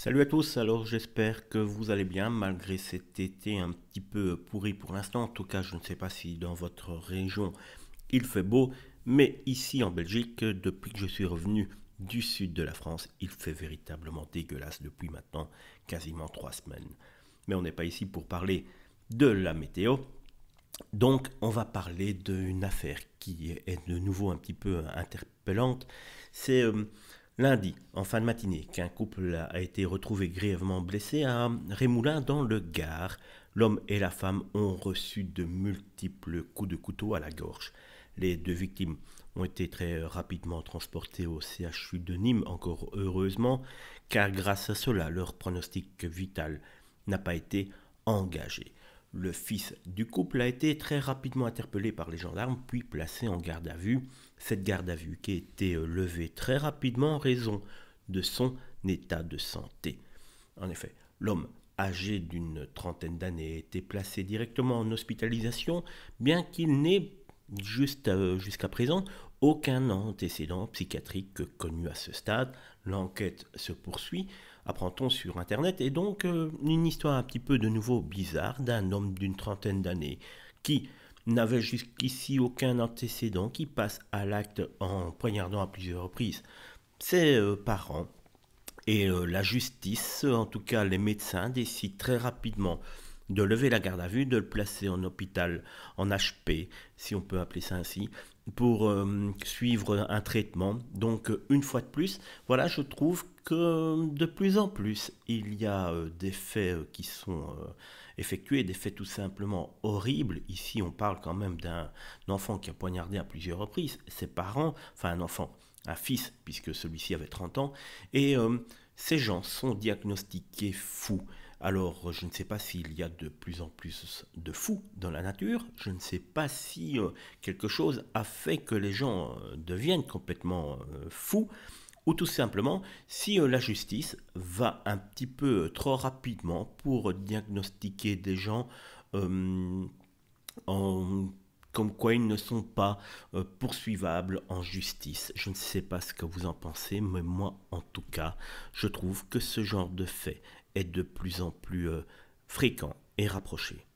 Salut à tous, alors j'espère que vous allez bien malgré cet été un petit peu pourri pour l'instant. En tout cas, je ne sais pas si dans votre région il fait beau, mais ici en Belgique, depuis que je suis revenu du sud de la France, il fait véritablement dégueulasse depuis maintenant quasiment trois semaines. Mais on n'est pas ici pour parler de la météo. Donc on va parler d'une affaire qui est de nouveau un petit peu interpellante. C'est euh, Lundi, en fin de matinée, qu'un couple a été retrouvé grièvement blessé à Rémoulin dans le Gard. L'homme et la femme ont reçu de multiples coups de couteau à la gorge. Les deux victimes ont été très rapidement transportées au CHU de Nîmes, encore heureusement, car grâce à cela, leur pronostic vital n'a pas été engagé. Le fils du couple a été très rapidement interpellé par les gendarmes puis placé en garde à vue. Cette garde à vue qui a été euh, levée très rapidement en raison de son état de santé. En effet, l'homme âgé d'une trentaine d'années a été placé directement en hospitalisation bien qu'il n'ait euh, jusqu'à présent aucun antécédent psychiatrique connu à ce stade. L'enquête se poursuit, apprend-on sur Internet, et donc euh, une histoire un petit peu de nouveau bizarre d'un homme d'une trentaine d'années qui n'avait jusqu'ici aucun antécédent, qui passe à l'acte en poignardant à plusieurs reprises ses euh, parents. Et euh, la justice, en tout cas les médecins, décident très rapidement de lever la garde à vue, de le placer en hôpital, en HP, si on peut appeler ça ainsi, pour euh, suivre un traitement. Donc euh, une fois de plus, voilà, je trouve que euh, de plus en plus, il y a des faits qui sont effectués, des faits tout simplement horribles. Ici, on parle quand même d'un enfant qui a poignardé à plusieurs reprises ses parents, enfin un enfant, un fils, puisque celui-ci avait 30 ans, et ces gens sont diagnostiqués fous. Alors, je ne sais pas s'il y a de plus en plus de fous dans la nature, je ne sais pas si euh, quelque chose a fait que les gens euh, deviennent complètement euh, fous, ou tout simplement si la justice va un petit peu trop rapidement pour diagnostiquer des gens comme quoi ils ne sont pas poursuivables en justice. Je ne sais pas ce que vous en pensez, mais moi en tout cas, je trouve que ce genre de fait est de plus en plus euh, fréquent et rapproché.